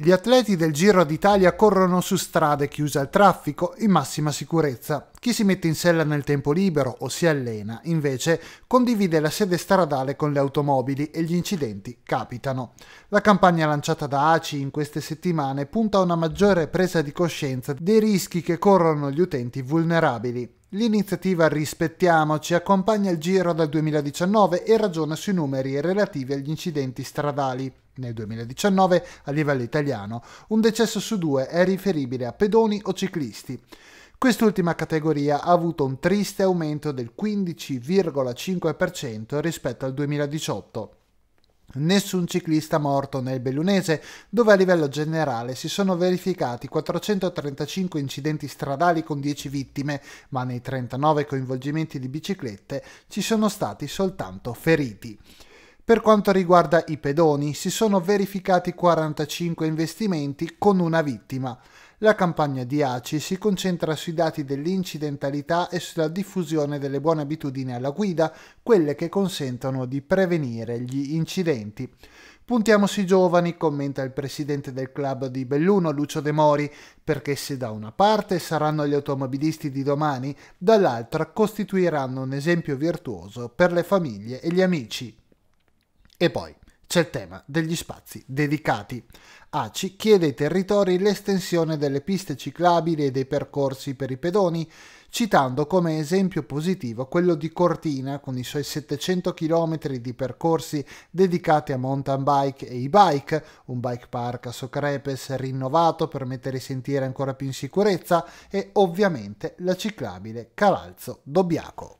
Gli atleti del Giro d'Italia corrono su strade chiuse al traffico in massima sicurezza. Chi si mette in sella nel tempo libero o si allena, invece, condivide la sede stradale con le automobili e gli incidenti capitano. La campagna lanciata da ACI in queste settimane punta a una maggiore presa di coscienza dei rischi che corrono gli utenti vulnerabili. L'iniziativa Rispettiamoci accompagna il Giro del 2019 e ragiona sui numeri relativi agli incidenti stradali. Nel 2019, a livello italiano, un decesso su due è riferibile a pedoni o ciclisti. Quest'ultima categoria ha avuto un triste aumento del 15,5% rispetto al 2018. Nessun ciclista morto nel Bellunese, dove a livello generale si sono verificati 435 incidenti stradali con 10 vittime, ma nei 39 coinvolgimenti di biciclette ci sono stati soltanto feriti. Per quanto riguarda i pedoni, si sono verificati 45 investimenti con una vittima. La campagna di ACI si concentra sui dati dell'incidentalità e sulla diffusione delle buone abitudini alla guida, quelle che consentono di prevenire gli incidenti. Puntiamo sui giovani, commenta il presidente del club di Belluno, Lucio De Mori, perché se da una parte saranno gli automobilisti di domani, dall'altra costituiranno un esempio virtuoso per le famiglie e gli amici. E poi c'è il tema degli spazi dedicati. ACI chiede ai territori l'estensione delle piste ciclabili e dei percorsi per i pedoni, citando come esempio positivo quello di Cortina con i suoi 700 km di percorsi dedicati a mountain bike e e-bike, un bike park a Socrepes rinnovato per mettere i sentieri ancora più in sicurezza e ovviamente la ciclabile Cavalzo Dobbiaco.